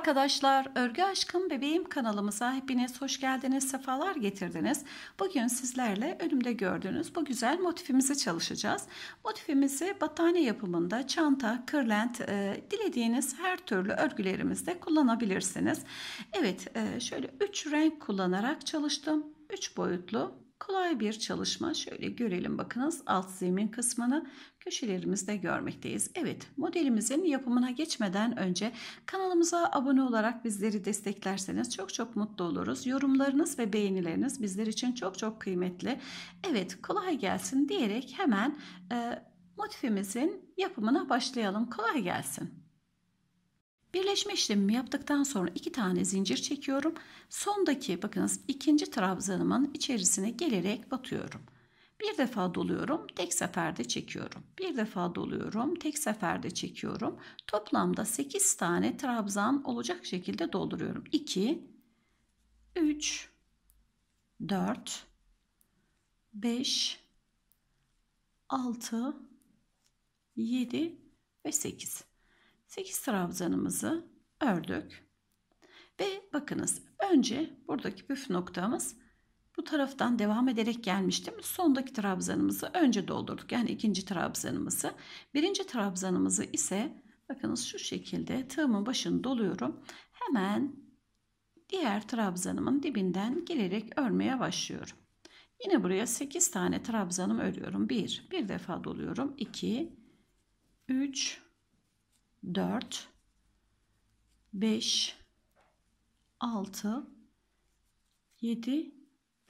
arkadaşlar, Örgü Aşkım Bebeğim kanalımıza hepiniz hoş geldiniz, sefalar getirdiniz. Bugün sizlerle önümde gördüğünüz bu güzel motifimizi çalışacağız. Motifimizi battaniye yapımında çanta, kırlent, e, dilediğiniz her türlü örgülerimizde kullanabilirsiniz. Evet, e, şöyle 3 renk kullanarak çalıştım. 3 boyutlu Kolay bir çalışma. Şöyle görelim bakınız alt zemin kısmını köşelerimizde görmekteyiz. Evet modelimizin yapımına geçmeden önce kanalımıza abone olarak bizleri desteklerseniz çok çok mutlu oluruz. Yorumlarınız ve beğenileriniz bizler için çok çok kıymetli. Evet kolay gelsin diyerek hemen e, motifimizin yapımına başlayalım. Kolay gelsin. Birleşme işlemimi yaptıktan sonra iki tane zincir çekiyorum. Sondaki bakınız ikinci trabzanımın içerisine gelerek batıyorum. Bir defa doluyorum, tek seferde çekiyorum. Bir defa doluyorum, tek seferde çekiyorum. Toplamda 8 tane trabzan olacak şekilde dolduruyorum. 2 3 4 5 6 7 ve 8. 8 trabzanımızı ördük. Ve bakınız önce buradaki püf noktamız bu taraftan devam ederek gelmiştim. Sondaki trabzanımızı önce doldurduk. Yani ikinci trabzanımızı. Birinci trabzanımızı ise bakınız şu şekilde tığımın başını doluyorum. Hemen diğer trabzanımın dibinden gelerek örmeye başlıyorum. Yine buraya 8 tane trabzanım örüyorum. 1, bir, bir defa doluyorum. 2, 3, 4 5 6 7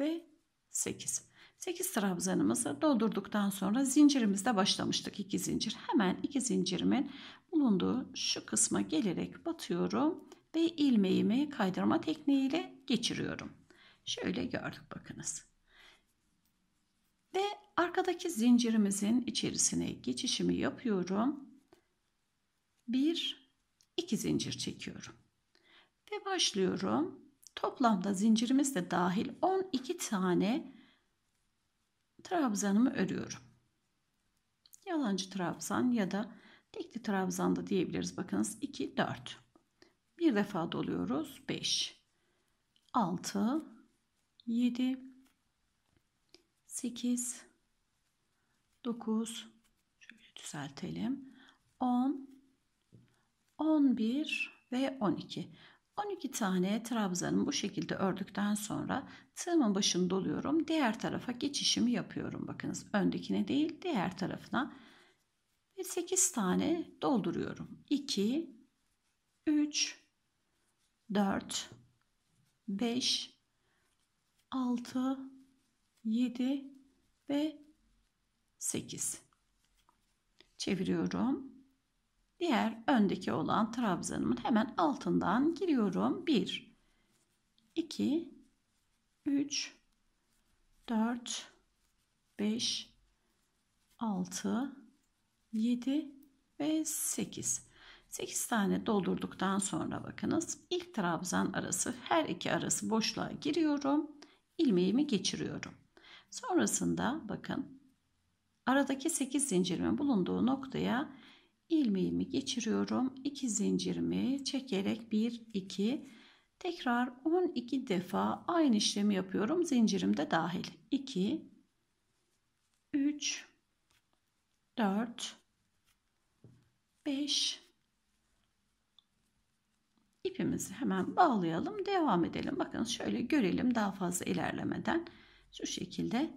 ve 8. 8 trabzanımızı doldurduktan sonra zincirimizde başlamıştık. iki zincir. Hemen iki zincirimin bulunduğu şu kısma gelerek batıyorum ve ilmeğimi kaydırma tekniğiyle geçiriyorum. Şöyle gördük bakınız. Ve arkadaki zincirimizin içerisine geçişimi yapıyorum 1 2 zincir çekiyorum. Ve başlıyorum. Toplamda zincirimiz de dahil 12 tane trabzanımı örüyorum. Yalancı trabzan ya da dikli trabzan da diyebiliriz. Bakınız 2 4. Bir defa doluyoruz. 5 6 7 8 9 şöyle düzeltelim. 10 11 ve 12. 12 tane trabzanı bu şekilde ördükten sonra tığımın başını doluyorum. Diğer tarafa geçişimi yapıyorum. Bakınız öndekine değil diğer tarafına. Ve 8 tane dolduruyorum. 2, 3, 4, 5, 6, 7 ve 8. Çeviriyorum diğer öndeki olan trabzanımın hemen altından giriyorum. 1 2 3 4 5 6 7 ve 8. 8 tane doldurduktan sonra bakınız ilk trabzan arası her iki arası boşluğa giriyorum. ilmeğimi geçiriyorum. Sonrasında bakın aradaki 8 zincirimin bulunduğu noktaya ilmeğimi geçiriyorum. 2 zincirimi çekerek 1 2 tekrar 12 defa aynı işlemi yapıyorum. Zincirim de dahil. 2 3 4 5 İpimizi hemen bağlayalım devam edelim bakın şöyle görelim daha fazla ilerlemeden şu şekilde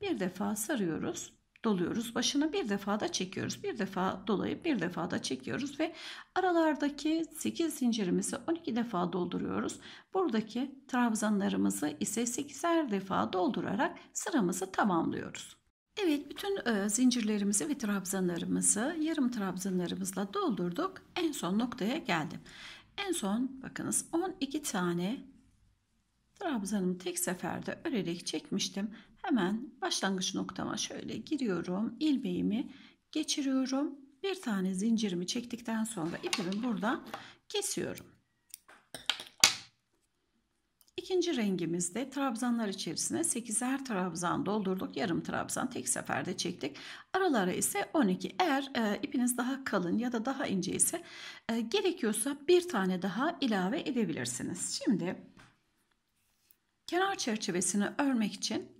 bir defa sarıyoruz doluyoruz. Başını bir defa da çekiyoruz. Bir defa dolayıp bir defa da çekiyoruz ve aralardaki 8 zincirimizi 12 defa dolduruyoruz. Buradaki trabzanlarımızı ise 8'er defa doldurarak sıramızı tamamlıyoruz. Evet bütün e, zincirlerimizi ve trabzanlarımızı yarım trabzanlarımızla doldurduk. En son noktaya geldim. En son bakınız 12 tane trabzanımı tek seferde örerek çekmiştim. Hemen başlangıç noktama şöyle giriyorum. ilmeğimi geçiriyorum. Bir tane zincirimi çektikten sonra ipimi burada kesiyorum. İkinci rengimizde trabzanlar içerisine 8'er trabzan doldurduk. Yarım trabzan tek seferde çektik. Aralara ise 12. Eğer e, ipiniz daha kalın ya da daha ince ise e, gerekiyorsa bir tane daha ilave edebilirsiniz. Şimdi kenar çerçevesini örmek için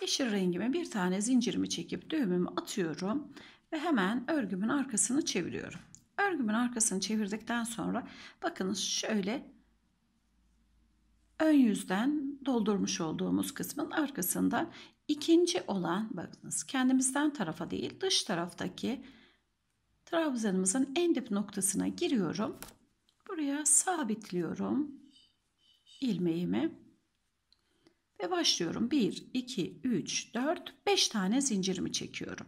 Yeşil rengime bir tane zincirimi çekip düğümümü atıyorum ve hemen örgümün arkasını çeviriyorum. Örgümün arkasını çevirdikten sonra bakınız şöyle ön yüzden doldurmuş olduğumuz kısmın arkasında ikinci olan bakınız kendimizden tarafa değil dış taraftaki trabzanımızın en dip noktasına giriyorum. Buraya sabitliyorum ilmeğimi ve başlıyorum. 1, 2, 3, 4, 5 tane zincirimi çekiyorum.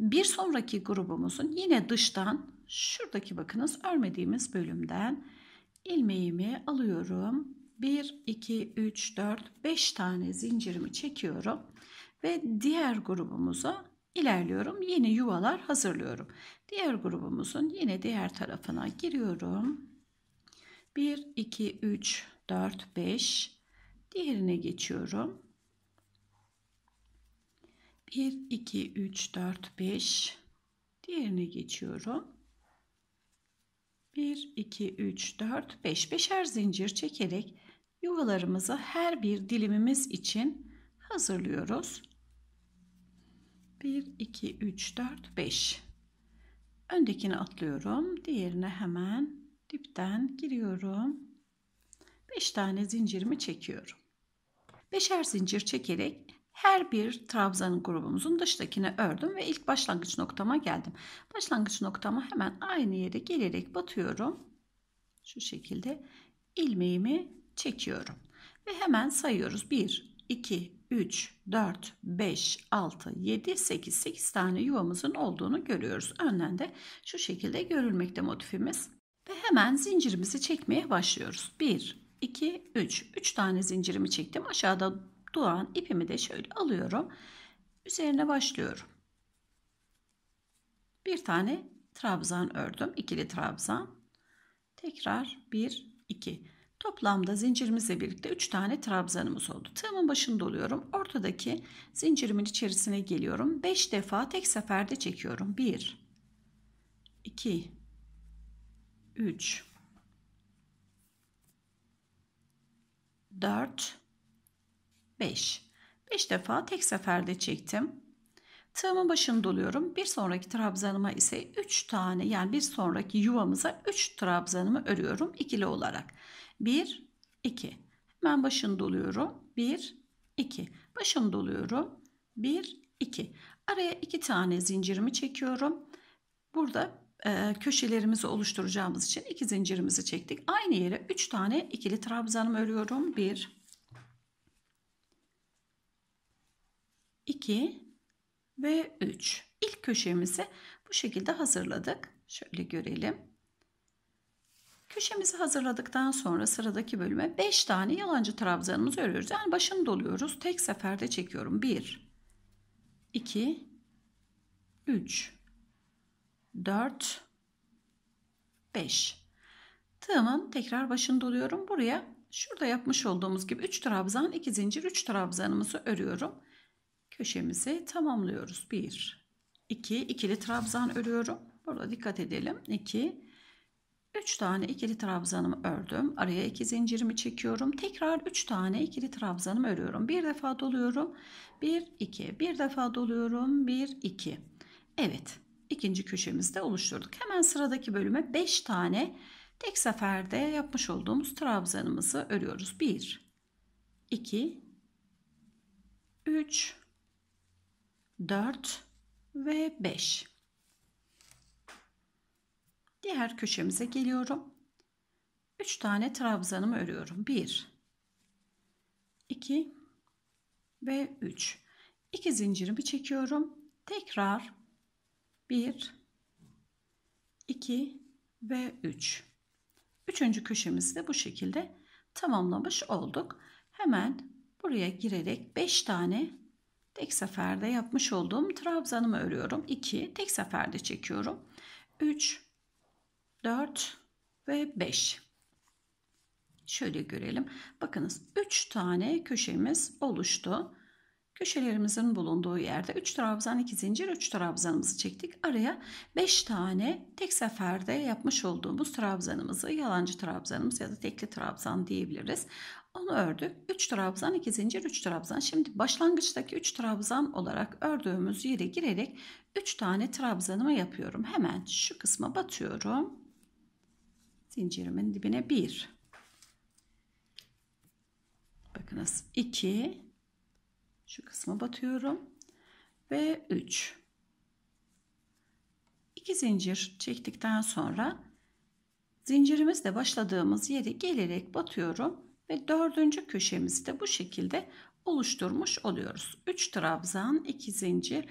Bir sonraki grubumuzun yine dıştan şuradaki bakınız örmediğimiz bölümden ilmeğimi alıyorum. 1, 2, 3, 4, 5 tane zincirimi çekiyorum ve diğer grubumuza ilerliyorum. Yeni yuvalar hazırlıyorum. Diğer grubumuzun yine diğer tarafına giriyorum. 1, 2, 3, 4, 5, Diğerine geçiyorum. 1, 2, 3, 4, 5. Diğerine geçiyorum. 1, 2, 3, 4, 5. Beşer zincir çekerek yuvalarımızı her bir dilimimiz için hazırlıyoruz. 1, 2, 3, 4, 5. Öndekini atlıyorum. Diğerine hemen dipten giriyorum. 5 tane zincirimi çekiyorum. 5'er zincir çekerek her bir trabzanın grubumuzun dıştakini ördüm ve ilk başlangıç noktama geldim. Başlangıç noktama hemen aynı yere gelerek batıyorum. Şu şekilde ilmeğimi çekiyorum. Ve hemen sayıyoruz. 1, 2, 3, 4, 5, 6, 7, 8, 8 tane yuvamızın olduğunu görüyoruz. Önden de şu şekilde görülmekte motifimiz. Ve hemen zincirimizi çekmeye başlıyoruz. 1, 2, 3. 3 tane zincirimi çektim. Aşağıda duran ipimi de şöyle alıyorum. Üzerine başlıyorum. Bir tane trabzan ördüm. ikili trabzan. Tekrar 1, 2. Toplamda zincirimizle birlikte 3 tane trabzanımız oldu. Tığımın başında oluyorum. Ortadaki zincirimin içerisine geliyorum. 5 defa tek seferde çekiyorum. 1, 2, 3, 4, 5. 5 defa tek seferde çektim. Tığımın başını doluyorum. Bir sonraki trabzanıma ise 3 tane yani bir sonraki yuvamıza 3 trabzanımı örüyorum ikili olarak. 1, 2. Hemen başını doluyorum. 1, 2. Başını doluyorum. 1, 2. Araya 2 tane zincirimi çekiyorum. Burada e, köşelerimizi oluşturacağımız için iki zincirimizi çektik. Aynı yere 3 tane ikili trabzanım örüyorum. 1 2 ve 3. İlk köşemizi bu şekilde hazırladık. Şöyle görelim. Köşemizi hazırladıktan sonra sıradaki bölüme 5 tane yalancı trabzanımızı örüyoruz. Yani başını doluyoruz. Tek seferde çekiyorum. 1 2 3 4, 5. Tığımın tekrar başında doluyorum Buraya şurada yapmış olduğumuz gibi 3 trabzan, 2 zincir, 3 trabzanımızı örüyorum. Köşemizi tamamlıyoruz. 1, 2, ikili trabzan örüyorum. Burada dikkat edelim. 2, 3 tane ikili trabzanımı ördüm. Araya 2 zincirimi çekiyorum. Tekrar 3 tane ikili trabzanımı örüyorum. Bir defa doluyorum. 1 2 bir defa doluyorum. 1 2. Evet ikinci köşemizde oluşturduk. Hemen sıradaki bölüme 5 tane tek seferde yapmış olduğumuz trabzanımızı örüyoruz. 1 2 3 4 ve 5. Diğer köşemize geliyorum. 3 tane trabzanımı örüyorum. 1 2 ve 3. 2 zincirimi çekiyorum. Tekrar 1 2 ve 3. Üçüncü köşemizi de bu şekilde tamamlamış olduk. Hemen buraya girerek 5 tane tek seferde yapmış olduğum trabzanımı örüyorum. 2 tek seferde çekiyorum. 3 4 ve 5. Şöyle görelim. Bakınız 3 tane köşemiz oluştu. Köşelerimizin bulunduğu yerde 3 trabzan 2 zincir 3 trabzanımızı çektik. Araya 5 tane tek seferde yapmış olduğumuz trabzanımızı yalancı trabzanımız ya da tekli trabzan diyebiliriz. Onu ördük. 3 trabzan 2 zincir 3 trabzan. Şimdi başlangıçtaki 3 trabzan olarak ördüğümüz yere girerek 3 tane trabzanımı yapıyorum. Hemen şu kısma batıyorum. Zincirimin dibine 1. Bakınız 2 şu kısma batıyorum. Ve 3. 2 zincir çektikten sonra zincirimizde başladığımız yere gelerek batıyorum ve dördüncü köşemizi de bu şekilde oluşturmuş oluyoruz. 3 trabzan, 2 zincir,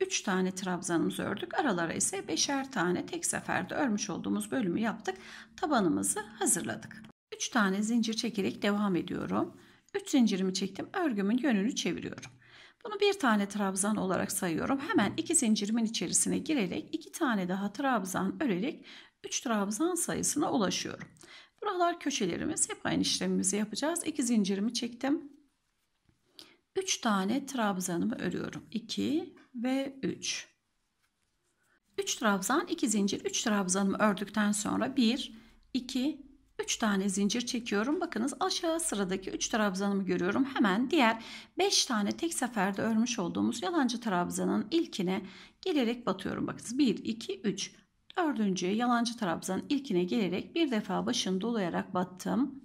3 tane trabzanımızı ördük. Aralara ise 5'er tane tek seferde örmüş olduğumuz bölümü yaptık. Tabanımızı hazırladık. 3 tane zincir çekerek devam ediyorum. 3 zincirimi çektim. Örgümün yönünü çeviriyorum. Bunu bir tane trabzan olarak sayıyorum. Hemen iki zincirimin içerisine girerek iki tane daha trabzan örerek 3 trabzan sayısına ulaşıyorum. Buralar köşelerimiz hep aynı işlemimizi yapacağız. 2 zincirimi çektim. 3 tane trabzanımı örüyorum. 2 ve 3. 3 trabzan, 2 zincir, 3 trabzanımı ördükten sonra 1, 2, 3 tane zincir çekiyorum. Bakınız aşağı sıradaki 3 trabzanımı görüyorum. Hemen diğer 5 tane tek seferde örmüş olduğumuz yalancı trabzanın ilkine gelerek batıyorum. Bakınız 1, 2, 3. Dördüncüye yalancı trabzanın ilkine gelerek bir defa başını dolayarak battım.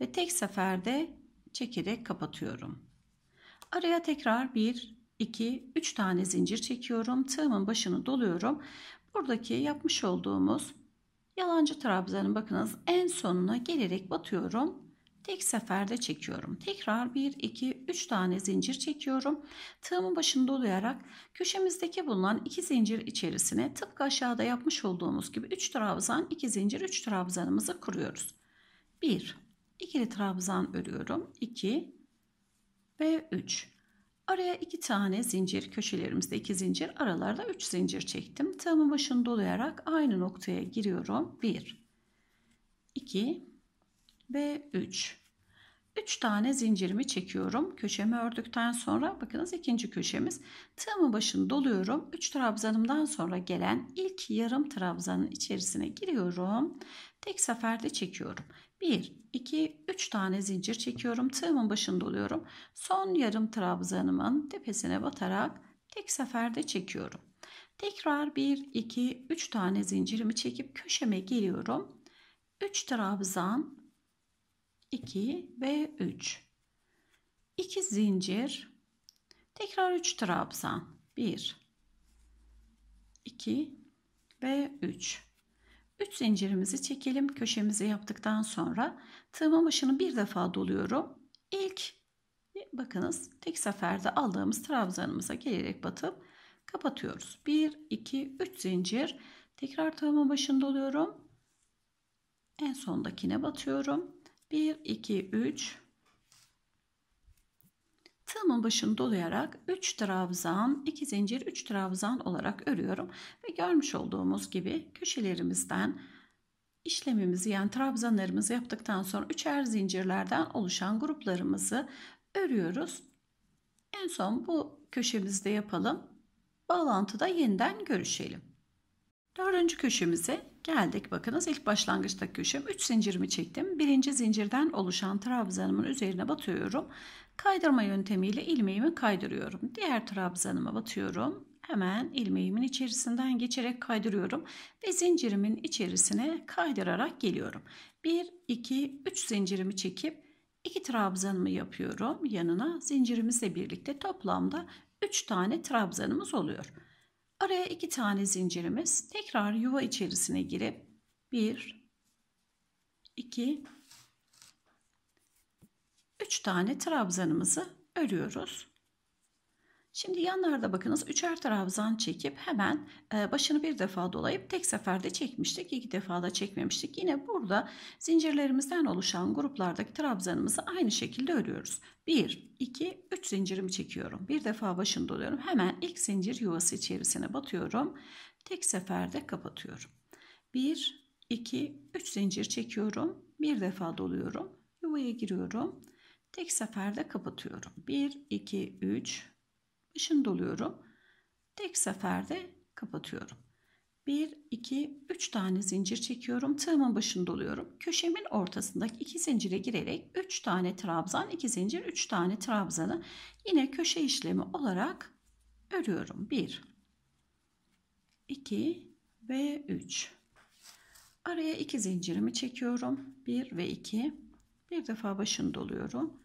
Ve tek seferde çekerek kapatıyorum. Araya tekrar 1, 2, 3 tane zincir çekiyorum. Tığımın başını doluyorum. Buradaki yapmış olduğumuz Yalancı trabzanın bakınız en sonuna gelerek batıyorum. Tek seferde çekiyorum. Tekrar 1, 2, 3 tane zincir çekiyorum. Tığımın başını dolayarak köşemizdeki bulunan 2 zincir içerisine tıpkı aşağıda yapmış olduğumuz gibi 3 trabzan, 2 zincir, 3 trabzanımızı kuruyoruz. 1, ikili trabzan örüyorum. 2 ve 3. Araya iki tane zincir köşelerimizde iki zincir aralarda üç zincir çektim. Tığımın başını dolayarak aynı noktaya giriyorum. Bir, iki ve üç. Üç tane zincirimi çekiyorum. Köşemi ördükten sonra bakınız ikinci köşemiz. Tığımın başını doluyorum. Üç trabzanımdan sonra gelen ilk yarım trabzanın içerisine giriyorum. Tek seferde çekiyorum. 1, 2, 3 tane zincir çekiyorum. Tığımın başında oluyorum. Son yarım trabzanımın tepesine batarak tek seferde çekiyorum. Tekrar 1, 2, 3 tane zincirimi çekip köşeme geliyorum. 3 trabzan, 2 ve 3. 2 zincir, tekrar 3 trabzan, 1, 2 ve 3. 3 zincirimizi çekelim. Köşemizi yaptıktan sonra tığımın başını bir defa doluyorum. İlk bakınız tek seferde aldığımız trabzanımıza gelerek batıp kapatıyoruz. 1, 2, 3 zincir. Tekrar tığımın başını doluyorum. En sondakine batıyorum. 1, 2, 3, Tığımın başını dolayarak 3 trabzan, 2 zincir 3 trabzan olarak örüyorum. Ve görmüş olduğumuz gibi köşelerimizden işlemimizi yani trabzanlarımızı yaptıktan sonra üçer zincirlerden oluşan gruplarımızı örüyoruz. En son bu köşemizde yapalım. Bağlantıda yeniden görüşelim. Dördüncü köşemizi Geldik bakınız ilk başlangıçta köşem 3 zincirimi çektim. Birinci zincirden oluşan trabzanımın üzerine batıyorum. Kaydırma yöntemiyle ilmeğimi kaydırıyorum. Diğer trabzanıma batıyorum. Hemen ilmeğimin içerisinden geçerek kaydırıyorum ve zincirimin içerisine kaydırarak geliyorum. 1 2 3 zincirimi çekip 2 trabzanımı yapıyorum. Yanına zincirimizle birlikte toplamda 3 tane trabzanımız oluyor. Araya iki tane zincirimiz tekrar yuva içerisine girip 1 2 3 tane trabzanımızı örüyoruz. Şimdi yanlarda bakınız üçer trabzan çekip hemen e, başını bir defa dolayıp tek seferde çekmiştik. iki defa da çekmemiştik. Yine burada zincirlerimizden oluşan gruplardaki trabzanımızı aynı şekilde örüyoruz. 1, 2, 3 zincirimi çekiyorum. Bir defa başını doluyorum. Hemen ilk zincir yuvası içerisine batıyorum. Tek seferde kapatıyorum. 1, 2, 3 zincir çekiyorum. Bir defa doluyorum. Yuvaya giriyorum. Tek seferde kapatıyorum. 1, 2, 3, ışın doluyorum. Tek seferde kapatıyorum. 1, 2, 3 tane zincir çekiyorum. Tığımın başını doluyorum. Köşemin ortasındaki 2 zincire girerek 3 tane trabzan, 2 zincir, 3 tane trabzanı yine köşe işlemi olarak örüyorum. 1, 2 ve 3. Araya 2 zincirimi çekiyorum. 1 ve 2. Bir defa başını doluyorum.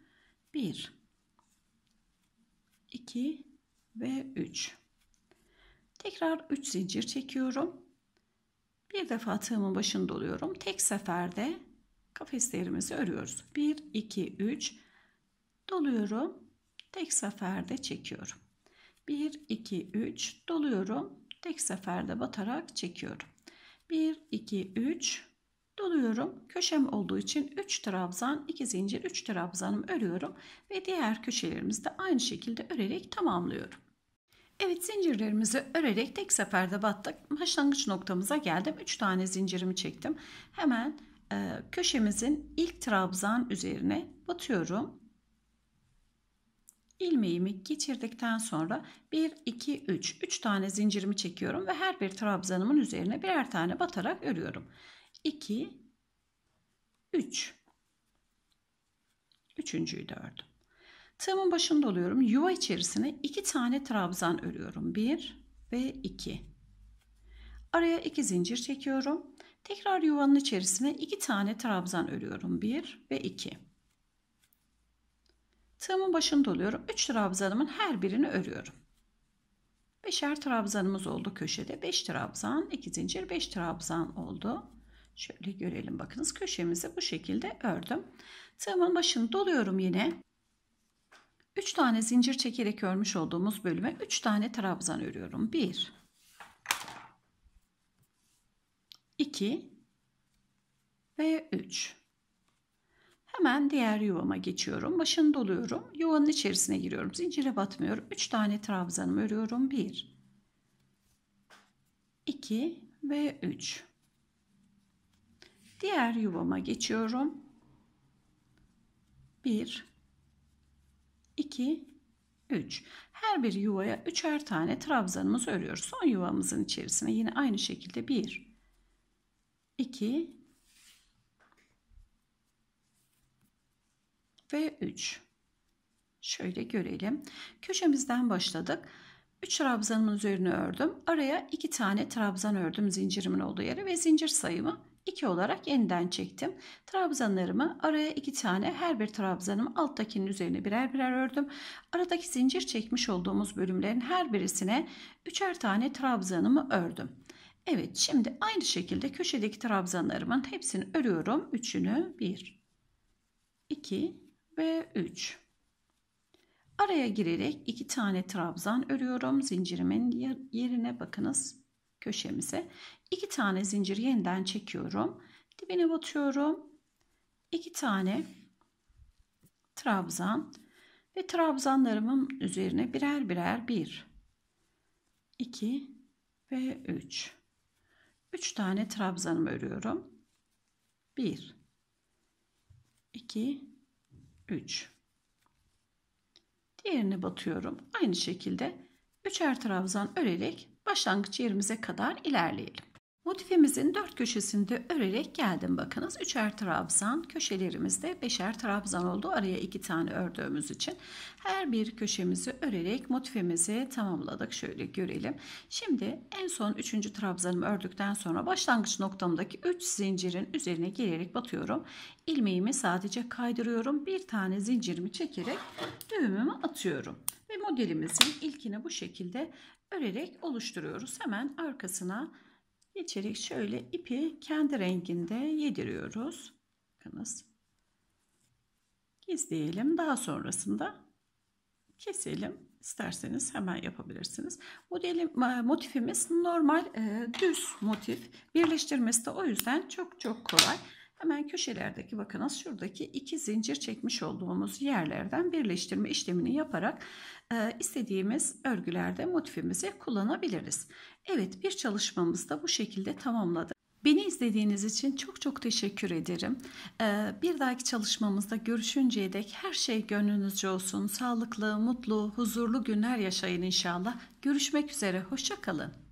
1, 2 ve 3. Tekrar 3 zincir çekiyorum. Bir defa tığımın başını doluyorum. Tek seferde kafeslerimizi örüyoruz. 1, 2, 3 doluyorum. Tek seferde çekiyorum. 1, 2, 3 doluyorum. Tek seferde batarak çekiyorum. 1, 2, 3 doluyorum. Köşem olduğu için 3 trabzan, 2 zincir, 3 trabzanımı örüyorum ve diğer köşelerimizi de aynı şekilde örerek tamamlıyorum. Evet zincirlerimizi örerek tek seferde battık. Başlangıç noktamıza geldim. 3 tane zincirimi çektim. Hemen e, köşemizin ilk trabzan üzerine batıyorum. Ilmeğimi geçirdikten sonra 1, 2, 3, 3 tane zincirimi çekiyorum ve her bir trabzanımın üzerine birer tane batarak örüyorum. 2, 3. Üçüncüyü de ördüm. Tığımın başında oluyorum. Yuva içerisine iki tane trabzan örüyorum. Bir ve iki. Araya iki zincir çekiyorum. Tekrar yuvanın içerisine iki tane trabzan örüyorum. Bir ve iki. Tığımın başında oluyorum. Üç trabzanımın her birini örüyorum. Beşer trabzanımız oldu köşede. Beş trabzan, iki zincir, beş trabzan oldu. Şöyle görelim bakınız köşemizi bu şekilde ördüm. Tığımın başını doluyorum yine. 3 tane zincir çekerek örmüş olduğumuz bölüme 3 tane trabzan örüyorum. 1 2 ve 3. Hemen diğer yuvama geçiyorum. Başını doluyorum. Yuvanın içerisine giriyorum. Zincire batmıyorum. 3 tane trabzanımı örüyorum. 1 2 ve 3. Diğer yuvama geçiyorum. 1 2, 3. Her bir yuvaya üçer tane trabzanımızı örüyoruz. Son yuvamızın içerisine yine aynı şekilde 1, 2 ve 3. Şöyle görelim. Köşemizden başladık. 3 trabzanımın üzerine ördüm. Araya 2 tane trabzan ördüm zincirimin olduğu yere ve zincir sayımı 2 olarak yeniden çektim. Trabzanlarımı araya 2 tane her bir trabzanımı alttakinin üzerine birer birer ördüm. Aradaki zincir çekmiş olduğumuz bölümlerin her birisine üçer tane trabzanımı ördüm. Evet şimdi aynı şekilde köşedeki trabzanlarımın hepsini örüyorum. Üçünü 1, 2 ve 3. Araya girerek iki tane trabzan örüyorum. Zincirimin yerine bakınız köşemize. 2 tane zincir yeniden çekiyorum. Dibine batıyorum. 2 tane trabzan ve trabzanlarımın üzerine birer birer 1 2 ve 3 3 tane trabzanımı örüyorum. 1 2 3 Diğerine batıyorum. Aynı şekilde üçer trabzan örerek başlangıç yerimize kadar ilerleyelim. Motifimizin dört köşesinde örerek geldim bakınız. Üçer trabzan köşelerimizde beşer trabzan oldu. Araya iki tane ördüğümüz için her bir köşemizi örerek motifimizi tamamladık. Şöyle görelim. Şimdi en son üçüncü trabzanımı ördükten sonra başlangıç noktamdaki üç zincirin üzerine gelerek batıyorum. İlmeğimi sadece kaydırıyorum. Bir tane zincirimi çekerek düğümümü atıyorum. Ve modelimizin ilkini bu şekilde örerek oluşturuyoruz. Hemen arkasına geçerek şöyle ipi kendi renginde yediriyoruz. Bakınız. Gizleyelim. Daha sonrasında keselim. İsterseniz hemen yapabilirsiniz. Modelim, motifimiz normal e, düz motif. Birleştirmesi de o yüzden çok çok kolay. Hemen köşelerdeki bakınız şuradaki iki zincir çekmiş olduğumuz yerlerden birleştirme işlemini yaparak e, istediğimiz örgülerde motifimizi kullanabiliriz. Evet bir çalışmamızı da bu şekilde tamamladık. Beni izlediğiniz için çok çok teşekkür ederim. E, bir dahaki çalışmamızda görüşünceye dek her şey gönlünüzce olsun. Sağlıklı, mutlu, huzurlu günler yaşayın inşallah. Görüşmek üzere, hoşçakalın.